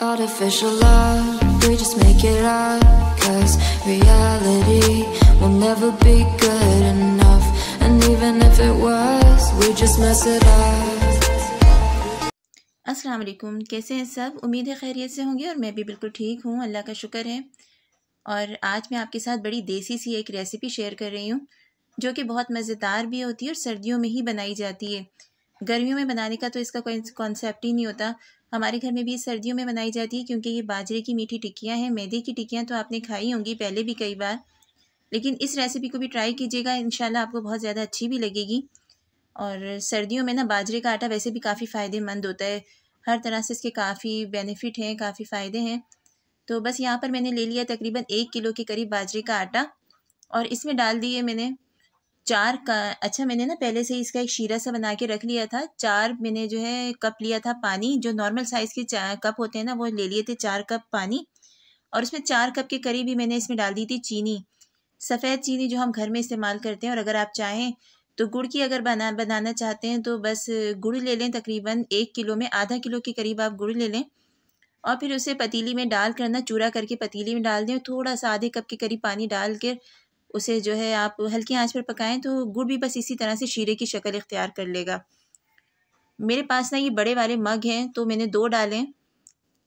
Artificial love, we just make it up Cause reality will never be good enough And even if it was, we just mess it up अस्सलाम वालेकुम कैसे हैं सब उम्मीद है खैरियत से होंगे और मैं भी बिल्कुल ठीक हूँ अल्लाह का शुक्र है और आज मैं आपके साथ बड़ी देसी सी एक रेसिपी शेयर कर रही हूँ जो कि बहुत मज़ेदार भी होती है और सर्दियों में ही बनाई जाती है गर्मियों में बनाने का तो इसका कोई कॉन्सेप्ट ही नहीं होता हमारे घर में भी सर्दियों में बनाई जाती है क्योंकि ये बाजरे की मीठी टिक्कियाँ हैं मैदे की टिक्कियाँ तो आपने खाई होंगी पहले भी कई बार लेकिन इस रेसिपी को भी ट्राई कीजिएगा इन आपको बहुत ज़्यादा अच्छी भी लगेगी और सर्दियों में ना बाजरे का आटा वैसे भी काफ़ी फ़ायदेमंद होता है हर तरह से इसके काफ़ी बेनिफिट हैं काफ़ी फ़ायदे हैं तो बस यहाँ पर मैंने ले लिया तकरीबन एक किलो के करीब बाजरे का आटा और इसमें डाल दिए मैंने चार का अच्छा मैंने ना पहले से इसका एक शीरा सा बना के रख लिया था चार मैंने जो है कप लिया था पानी जो नॉर्मल साइज़ के कप होते हैं ना वो ले लिए थे चार कप पानी और उसमें चार कप के करीब ही मैंने इसमें डाल दी थी चीनी सफ़ेद चीनी जो हम घर में इस्तेमाल करते हैं और अगर आप चाहें तो गुड़ की अगर बना बनाना चाहते हैं तो बस गुड़ ले लें तकरीबन एक किलो में आधा किलो के करीब आप गुड़ ले लें और फिर उसे पतीली में डाल करना चूरा करके पतीली में डाल दें थोड़ा सा आधे कप के करीब पानी डाल कर उसे जो है आप हल्की आंच पर पकाएं तो गुड़ भी बस इसी तरह से शीरे की शक्ल इख्तियार कर लेगा मेरे पास ना ये बड़े वाले मग हैं तो मैंने दो डालें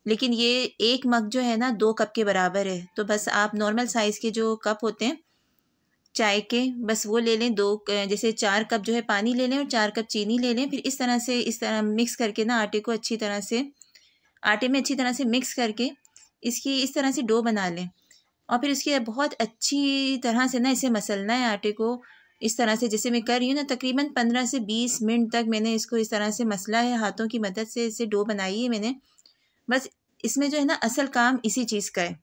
लेकिन ये एक मग जो है ना दो कप के बराबर है तो बस आप नॉर्मल साइज़ के जो कप होते हैं चाय के बस वो ले लें दो जैसे चार कप जो है पानी ले लें और चार कप चीनी ले लें फिर इस तरह से इस तरह मिक्स करके ना आटे को अच्छी तरह से आटे में अच्छी तरह से मिक्स करके इसकी इस तरह से डो बना लें और फिर इसके बहुत अच्छी तरह से ना इसे मसलना है आटे को इस तरह से जैसे मैं कर रही हूँ ना तकरीबन पंद्रह से बीस मिनट तक मैंने इसको इस तरह से मसला है हाथों की मदद से इसे डो बनाई है मैंने बस इसमें जो है ना असल काम इसी चीज़ का है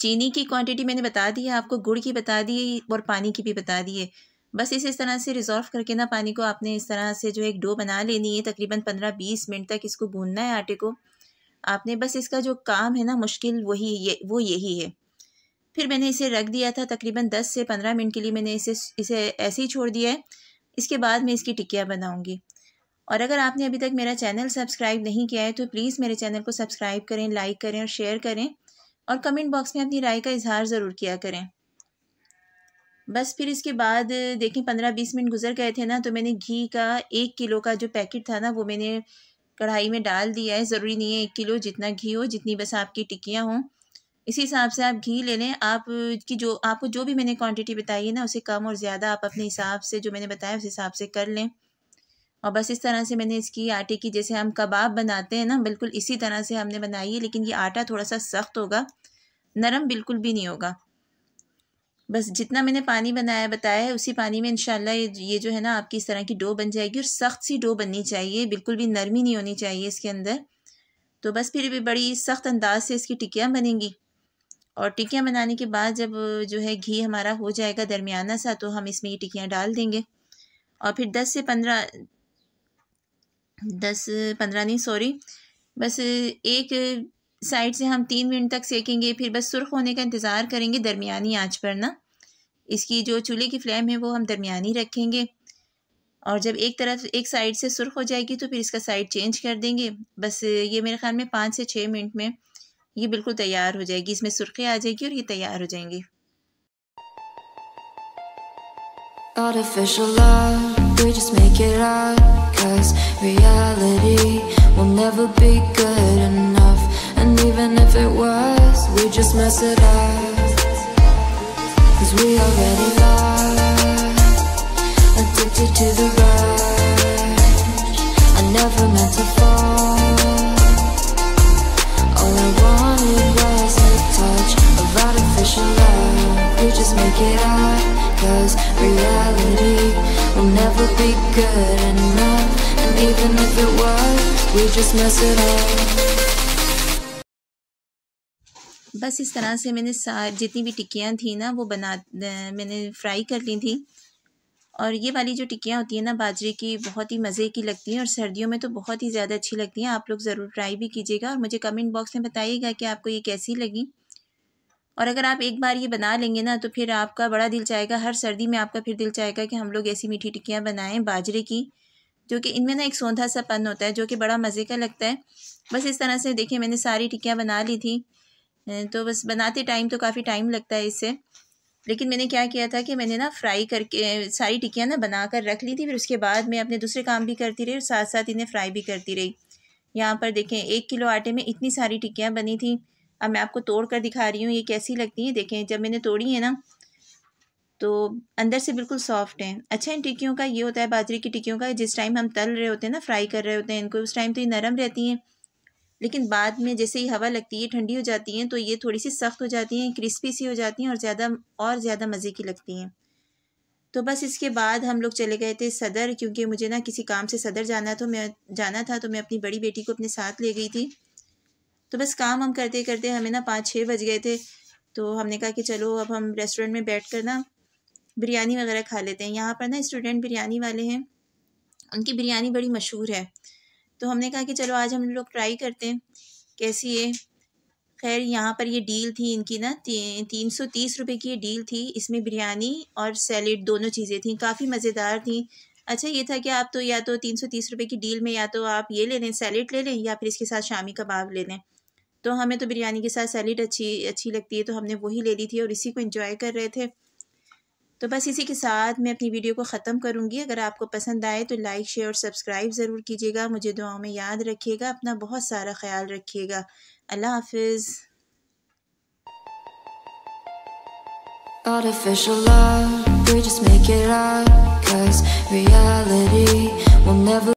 चीनी की क्वांटिटी मैंने बता दी है आपको गुड़ की बता दी और पानी की भी बता दी है बस इसे इस तरह से रिजॉल्व करके ना पानी को आपने इस तरह से जो एक डो बना लेनी है तकरीबन पंद्रह बीस मिनट तक इसको भूनना है आटे को आपने बस इसका जो काम है ना मुश्किल वही ये वो यही है फिर मैंने इसे रख दिया था तकरीबन दस से पंद्रह मिनट के लिए मैंने इसे इसे ऐसे ही छोड़ दिया है इसके बाद मैं इसकी टिक्कियाँ बनाऊँगी और अगर आपने अभी तक मेरा चैनल सब्सक्राइब नहीं किया है तो प्लीज़ मेरे चैनल को सब्सक्राइब करें लाइक करें और शेयर करें और कमेंट बॉक्स में अपनी राय का इजहार ज़रूर किया करें बस फिर इसके बाद देखें पंद्रह बीस मिनट गुजर गए थे ना तो मैंने घी का एक किलो का जो पैकेट था ना वो मैंने कढ़ाई में डाल दिया है ज़रूरी नहीं है एक किलो जितना घी हो जितनी बस आपकी टिक्कियाँ हों इसी हिसाब से आप घी ले लें आप की जो आपको जो भी मैंने क्वांटिटी बताई है ना उसे कम और ज़्यादा आप अपने हिसाब से जो मैंने बताया उस हिसाब से कर लें और बस इस तरह से मैंने इसकी आटे की जैसे हम कबाब बनाते हैं ना बिल्कुल इसी तरह से हमने बनाई है लेकिन ये आटा थोड़ा सा सख्त होगा नरम बिल्कुल भी नहीं होगा बस जितना मैंने पानी बनाया बताया है उसी पानी में इनशाला ये जो है ना आपकी इस तरह की डो बन जाएगी और सख्त सी डो बननी चाहिए बिल्कुल भी नरमी नहीं होनी चाहिए इसके अंदर तो बस फिर भी बड़ी सख्त अंदाज से इसकी टिकियाँ बनेंगी और टिकियाँ बनाने के बाद जब जो है घी हमारा हो जाएगा दरमियाना सा तो हम इसमें ये टिकियाँ डाल देंगे और फिर दस से पंद्रह दस पंद्रह नहीं सॉरी बस एक साइड से हम तीन मिनट तक सेकेंगे फिर बस सुर्ख होने का इंतज़ार करेंगे दरमियानी आँच पर ना इसकी जो चूल्हे की फ्लेम है वो हम दरमियानी रखेंगे और जब एक तरफ एक साइड से सुर्ख हो जाएगी तो फिर इसका साइड चेंज कर देंगे बस ये मेरे ख्याल में पाँच से छः मिनट में ये बिल्कुल तैयार हो जाएगी इसमें सुर्खी आ जाएगी और ये तैयार हो जाएंगे Artificial love, we just make it up Cause reality will never be good enough And even if it was, we just mess it up Cause we already lost Addicted to the rush it Cause reality will never be good enough And even if it was, just mess it up बस इस तरह से मैंने सार जितनी भी टिक्कियाँ थी ना वो बना मैंने फ्राई कर ली थी और ये वाली जो टिक्कियाँ होती हैं ना बाजरे की बहुत ही मज़े की लगती हैं और सर्दियों में तो बहुत ही ज़्यादा अच्छी लगती हैं आप लोग ज़रूर ट्राई भी कीजिएगा और मुझे कमेंट बॉक्स में बताइएगा कि आपको ये कैसी लगी और अगर आप एक बार ये बना लेंगे ना तो फिर आपका बड़ा दिल चाहेगा हर सर्दी में आपका फिर दिल चाहेगा कि हम लोग ऐसी मीठी टिक्कियाँ बनाएं बाजरे की जो कि इनमें ना एक सौंधा सा पन होता है जो कि बड़ा मज़े का लगता है बस इस तरह से देखिए मैंने सारी टिक्कियाँ बना ली थी तो बस बनाते टाइम तो काफ़ी टाइम लगता है इससे लेकिन मैंने क्या किया था कि मैंने ना फ्राई करके सारी टिक्कियाँ ना बना कर रख ली थी फिर उसके बाद मैं अपने दूसरे काम भी करती रही और साथ साथ इन्हें फ्राई भी करती रही यहाँ पर देखें एक किलो आटे में इतनी सारी टिक्कियाँ बनी थी अब मैं आपको तोड़ कर दिखा रही हूँ ये कैसी लगती है देखें जब मैंने तोड़ी है ना तो अंदर से बिल्कुल सॉफ्ट हैं अच्छा इन टिक्कियों का ये होता है बाजरे की टिक्कियों का जिस टाइम हम तल रहे होते हैं ना फ्राई कर रहे होते हैं इनको उस टाइम तो ये नरम रहती हैं लेकिन बाद में जैसे ही हवा लगती है ठंडी हो जाती हैं तो ये थोड़ी सी सख्त हो जाती हैं क्रिस्पी सी हो जाती हैं और ज़्यादा और ज़्यादा मज़े की लगती हैं तो बस इसके बाद हम लोग चले गए थे सदर क्योंकि मुझे ना किसी काम से सदर जाना था मैं जाना था तो मैं अपनी बड़ी बेटी को अपने साथ ले गई थी तो बस काम हम करते करते हमें ना पाँच छः बज गए थे तो हमने कहा कि चलो अब हम रेस्टोरेंट में बैठ कर ना बिरयानी वगैरह खा लेते हैं यहाँ पर ना स्टूडेंट बिरयानी वाले हैं उनकी बिरयानी बड़ी मशहूर है तो हमने कहा कि चलो आज हम लोग ट्राई करते हैं कैसी है खैर यहाँ पर ये डील थी इनकी ना तीन सौ तीस रुपये की ये डील थी इसमें बिरयानी और सैलेड दोनों चीज़ें थी काफ़ी मज़ेदार थी अच्छा ये था कि आप तो या तो तीन सौ तीस रुपये की डील में या तो आप ये ले लें सैलेड ले लें या फिर इसके साथ शामी कबाब ले लें तो हमें तो बिरयानी के साथ सैलड अच्छी अच्छी लगती है तो हमने वही ले ली थी और इसी को इंजॉय कर रहे थे तो बस इसी के साथ मैं अपनी वीडियो को ख़त्म करूँगी अगर आपको पसंद आए तो लाइक शेयर और सब्सक्राइब ज़रूर कीजिएगा मुझे दुआओं में याद रखिएगा अपना बहुत सारा ख्याल रखिएगा अल्लाह हाफिज़ Artificial love, we just make it up Cause reality will never